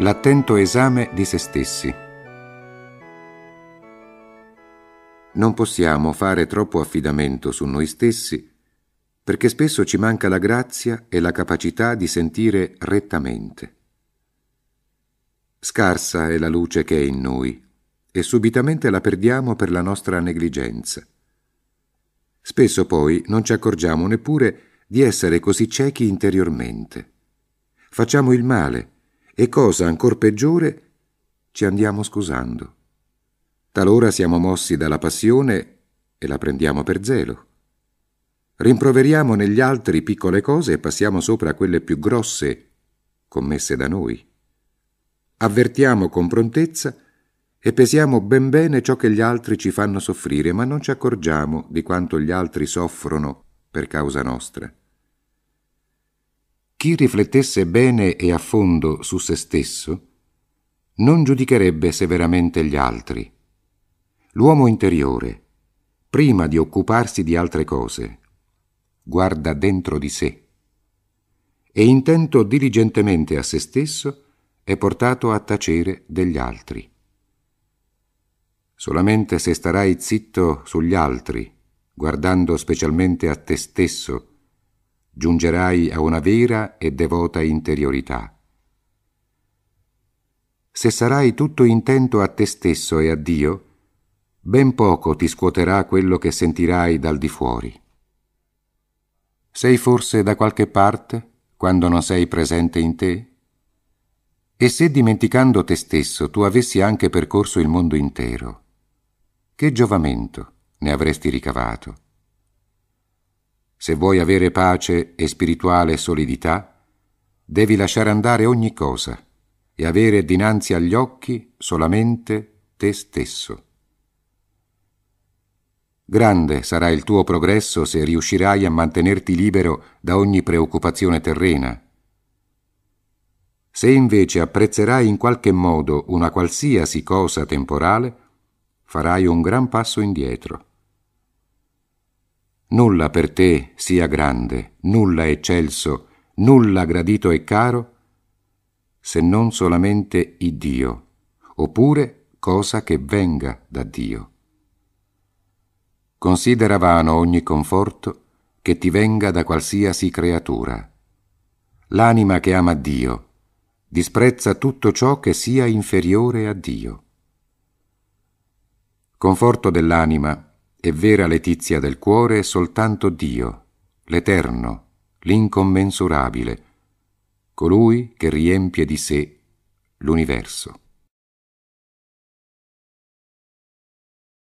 L'attento esame di se stessi. Non possiamo fare troppo affidamento su noi stessi perché spesso ci manca la grazia e la capacità di sentire rettamente. Scarsa è la luce che è in noi e subitamente la perdiamo per la nostra negligenza. Spesso poi non ci accorgiamo neppure di essere così ciechi interiormente. Facciamo il male e cosa ancor peggiore, ci andiamo scusando. Talora siamo mossi dalla passione e la prendiamo per zelo. Rimproveriamo negli altri piccole cose e passiamo sopra quelle più grosse commesse da noi. Avvertiamo con prontezza e pesiamo ben bene ciò che gli altri ci fanno soffrire, ma non ci accorgiamo di quanto gli altri soffrono per causa nostra chi riflettesse bene e a fondo su se stesso, non giudicherebbe severamente gli altri. L'uomo interiore, prima di occuparsi di altre cose, guarda dentro di sé e intento diligentemente a se stesso è portato a tacere degli altri. Solamente se starai zitto sugli altri, guardando specialmente a te stesso, giungerai a una vera e devota interiorità. Se sarai tutto intento a te stesso e a Dio, ben poco ti scuoterà quello che sentirai dal di fuori. Sei forse da qualche parte quando non sei presente in te? E se dimenticando te stesso tu avessi anche percorso il mondo intero, che giovamento ne avresti ricavato? Se vuoi avere pace e spirituale solidità, devi lasciare andare ogni cosa e avere dinanzi agli occhi solamente te stesso. Grande sarà il tuo progresso se riuscirai a mantenerti libero da ogni preoccupazione terrena. Se invece apprezzerai in qualche modo una qualsiasi cosa temporale, farai un gran passo indietro. Nulla per te sia grande, nulla eccelso, nulla gradito e caro, se non solamente il Dio, oppure cosa che venga da Dio. Considera vano ogni conforto che ti venga da qualsiasi creatura. L'anima che ama Dio disprezza tutto ciò che sia inferiore a Dio. Conforto dell'anima e vera letizia del cuore è soltanto Dio, l'Eterno, l'incommensurabile, colui che riempie di sé l'universo.